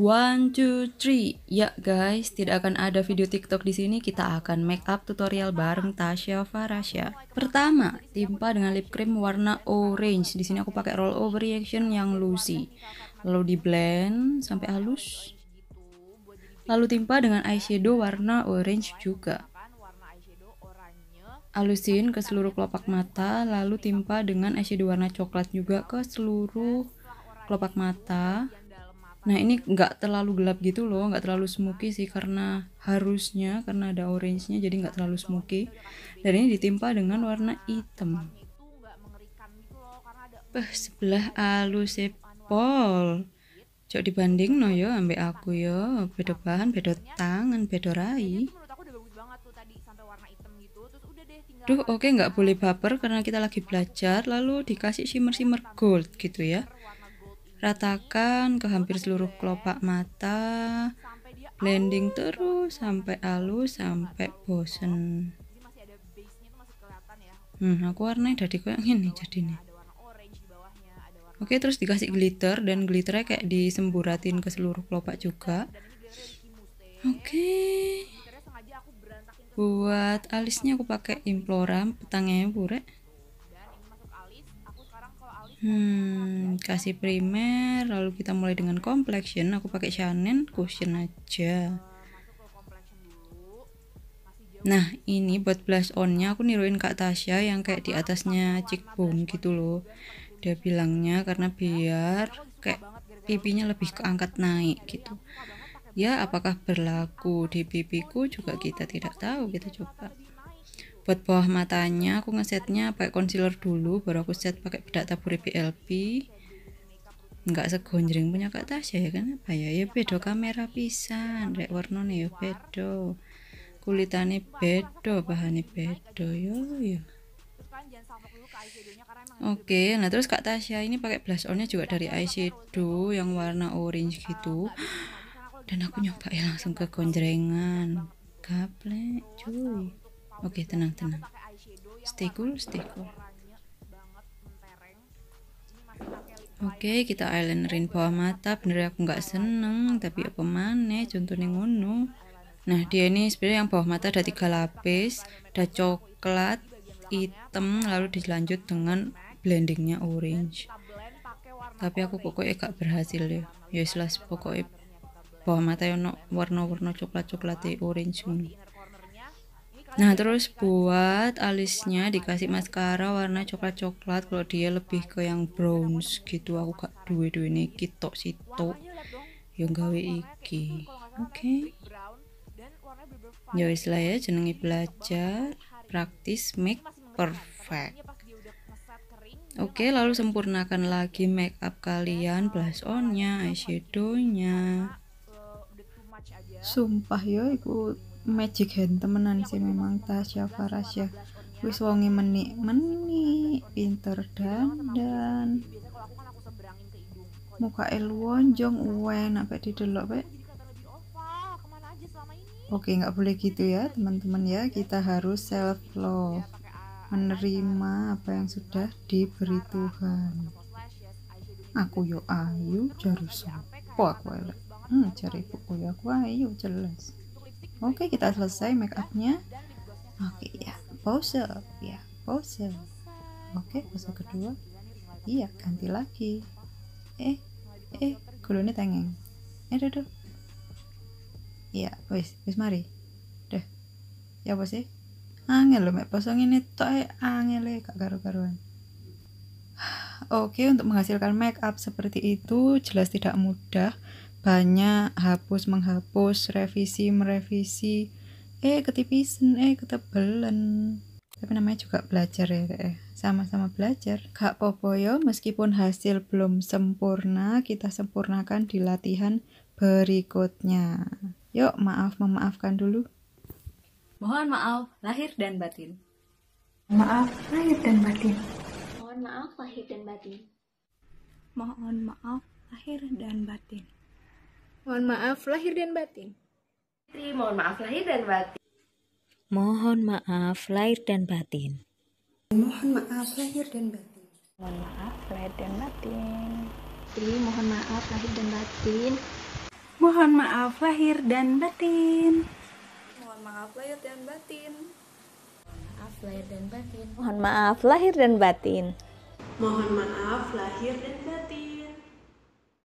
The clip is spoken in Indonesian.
One, two, three. Ya guys, tidak akan ada video TikTok di sini. Kita akan make up tutorial bareng Tasya Farasya. Pertama, timpa dengan lip cream warna orange. Di sini aku pakai roll over reaction yang Lucy. Lalu di blend sampai halus. Lalu timpa dengan eyeshadow warna orange juga. Alusin ke seluruh kelopak mata, lalu timpa dengan eyeshadow warna coklat juga ke seluruh kelopak mata. Nah ini nggak terlalu gelap gitu loh, nggak terlalu smoky sih karena harusnya karena ada orange-nya jadi nggak terlalu smoky. Dan ini ditimpa dengan warna hitam. Beh, sebelah alus sepol. Cok dibanding no yo ambek aku yo, beda bahan, beda tangan, beda rai. Gitu. Duh, oke okay, nggak boleh baper karena kita lagi belajar lalu dikasih shimmer-shimmer gold gitu ya Ratakan ke hampir seluruh kelopak mata. Blending terus sampai halus sampai bosen. Hmm, aku warnanya dari yang ini jadi ini. Oke, terus dikasih glitter dan glitternya kayak disemburatin ke seluruh kelopak juga. Oke. Buat alisnya aku pakai implora petangnya burek. Hmm, kasih primer, lalu kita mulai dengan complexion. Aku pakai Shannon cushion aja. Nah, ini buat blush onnya aku niruin Kak Tasya yang kayak di atasnya cheekbone gitu loh. Dia bilangnya karena biar kayak pipinya lebih keangkat naik gitu. Ya, apakah berlaku di pipiku juga kita tidak tahu, kita coba buat bawah matanya aku ngesetnya pakai concealer dulu baru aku set pakai bedak taburi BLP enggak segonjring punya Kak Tasya ya kan apa ya ya bedo kamera pisan rek warna nih ya bedo kulitannya bedo bahannya bedo yo yo Oke, okay, nah terus Kak Tasya ini pakai blush onnya juga dari eyeshadow yang warna orange gitu. Dan aku nyoba ya langsung ke gonjrengan. Gaplek, cuy. Oke, tenang, tenang. Stay cool, stay cool. Oke, okay, kita eyelinerin bawah mata. Bener aku nggak seneng, tapi apa mana? Contohnya ngono. Nah, dia ini sebenarnya yang bawah mata ada tiga lapis, ada coklat, hitam, lalu dilanjut dengan blendingnya orange. Tapi aku pokoknya gak berhasil ya. Ya jelas pokoknya bawah mata yang warna-warna coklat-coklat orange ngono. Nah terus buat alisnya dikasih maskara warna coklat-coklat kalau dia lebih ke yang bronze gitu aku gak duwe-duwe ini kitok situ yang gawe iki oke okay. ya lah ya jenengi belajar praktis make perfect Oke, lalu sempurnakan lagi make up kalian, blush onnya, eyeshadownya. Sumpah yo iku magic hand temenan sih memang Tasya Farasya. Wis wonge menik menik pinter dan dan Muka Elwon Jong uwen apa didelok pe? Oke, nggak boleh gitu ya, teman-teman ya. Kita harus self love, menerima apa yang sudah diberi Tuhan. Aku yo ayu, jaru sopo aku elek hmm, cari Fukuyok ya. ayo iya, jelas oke kita selesai make upnya oke okay, ya pose ya pose oke pose kedua iya ganti lagi eh eh gulungnya tengeng eh duduk iya wis wis mari deh ya apa sih angin lo make pose ini toh eh, angin leh kak garu-garuan Oke, untuk menghasilkan make up seperti itu jelas tidak mudah banyak hapus menghapus revisi merevisi eh ketipisan eh ketebelan tapi namanya juga belajar ya eh sama-sama belajar kak popoyo ya, meskipun hasil belum sempurna kita sempurnakan di latihan berikutnya yuk maaf memaafkan dulu mohon maaf lahir dan batin maaf lahir dan batin mohon maaf lahir dan batin mohon maaf lahir dan batin Mohon maaf lahir dan batin. Fitri, mohon maaf lahir dan batin. Mohon maaf lahir dan batin. Mohon maaf lahir dan batin. Mohon maaf lahir dan batin. Fitri, mohon maaf lahir dan batin. Mohon maaf lahir dan batin. Mohon maaf lahir dan batin. Maaf lahir dan batin. Mohon maaf lahir dan batin. Mohon maaf lahir dan batin.